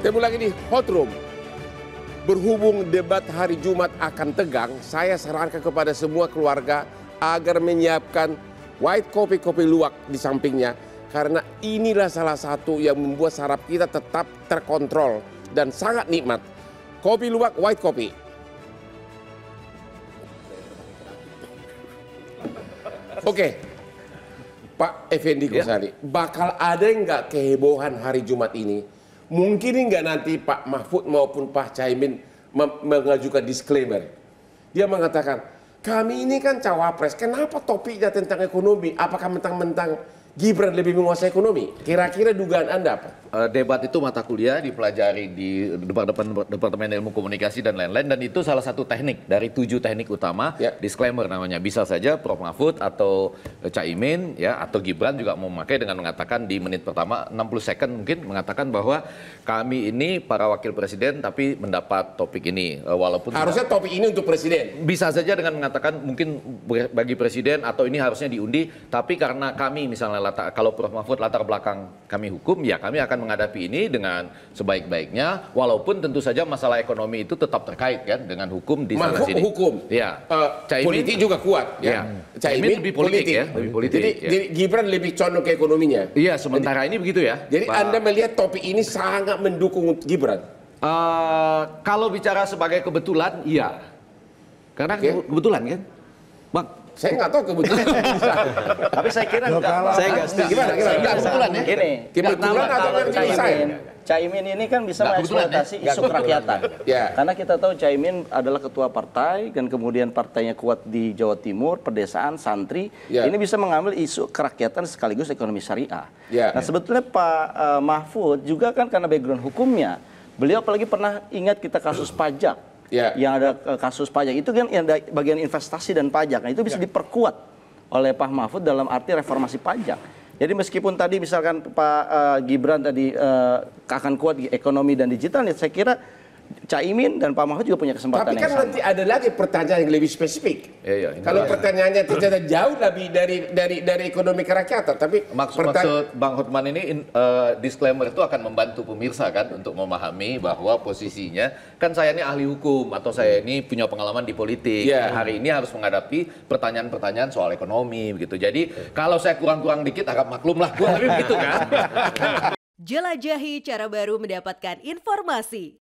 Saya lagi ini, hot room. Berhubung debat hari Jumat akan tegang, saya sarankan kepada semua keluarga agar menyiapkan white coffee kopi luwak di sampingnya. Karena inilah salah satu yang membuat sarap kita tetap terkontrol dan sangat nikmat. Kopi luwak white coffee. Oke, okay. Pak Effendi Gosari, ya. bakal ada nggak kehebohan hari Jumat ini? mungkin nggak nanti Pak Mahfud maupun Pak Caimin mengajukan disclaimer. Dia mengatakan, kami ini kan cawapres, kenapa topiknya tentang ekonomi? Apakah mentang-mentang Gibran lebih menguasai ekonomi. Kira-kira dugaan Anda apa? Uh, debat itu mata kuliah dipelajari di Departemen Departemen Ilmu Komunikasi dan lain-lain dan itu salah satu teknik dari tujuh teknik utama. Ya. Disclaimer namanya. Bisa saja Prof Mahfud atau Caimin ya atau Gibran juga mau memakai dengan mengatakan di menit pertama 60 second mungkin mengatakan bahwa kami ini para wakil presiden tapi mendapat topik ini eh, walaupun harusnya tidak, topik ini untuk presiden. Bisa saja dengan mengatakan mungkin bagi presiden atau ini harusnya diundi tapi karena kami misalnya latar kalau Prof Mahfud latar belakang kami hukum, ya kami akan menghadapi ini dengan sebaik-baiknya walaupun tentu saja masalah ekonomi itu tetap terkait kan dengan hukum di sana sini. hukum. Ya. Uh, politik juga kuat ya. ya. Caimin lebih politik, politik ya, lebih politik. Jadi, ya. jadi Gibran lebih condong ke ekonominya. Iya, sementara jadi, ini begitu ya. Jadi Pak. Anda melihat topi ini sangat mendukung Gibran. Uh, kalau bicara sebagai kebetulan, iya. Karena okay. kebetulan kan, bang. Saya nggak tahu kebetulan. Tapi saya kira nggak enggak. saya enggak setuju. Gimana? Gimana? Enggak kebetulan ya? Gini. Kebetulan atau Caimin, Caimin ini kan bisa mengeksploitasi ya? isu kerakyatan. Ya. Karena kita tahu Caimin adalah ketua partai dan kemudian partainya kuat di Jawa Timur, pedesaan, santri. Ya. Ini bisa mengambil isu kerakyatan sekaligus ekonomi syariah. Ya. Nah sebetulnya Pak uh, Mahfud juga kan karena background hukumnya, beliau apalagi pernah ingat kita kasus pajak yeah. yang ada eh, kasus pajak itu kan yang bagian investasi dan pajak. Nah, itu bisa yeah. diperkuat oleh Pak Mahfud dalam arti reformasi pajak. Jadi meskipun tadi misalkan Pak uh, Gibran tadi uh, akan kuat ekonomi dan digital, saya kira Caimin dan Pak Mahfud juga punya kesempatan Tapi kan sama. nanti ada lagi pertanyaan yang lebih spesifik. Iya, iya, Kalau pertanyaannya ternyata jauh lebih dari dari dari ekonomi kerakyatan, tapi maksud, maksud Bang Hotman ini in, uh, disclaimer itu akan membantu pemirsa kan untuk memahami bahwa posisinya kan saya ini ahli hukum atau saya ini punya pengalaman di politik. Yeah. Hari ini harus menghadapi pertanyaan-pertanyaan soal ekonomi begitu. Jadi kalau saya kurang-kurang dikit agak maklumlah. gua tapi begitu kan. Jelajahi cara baru mendapatkan informasi.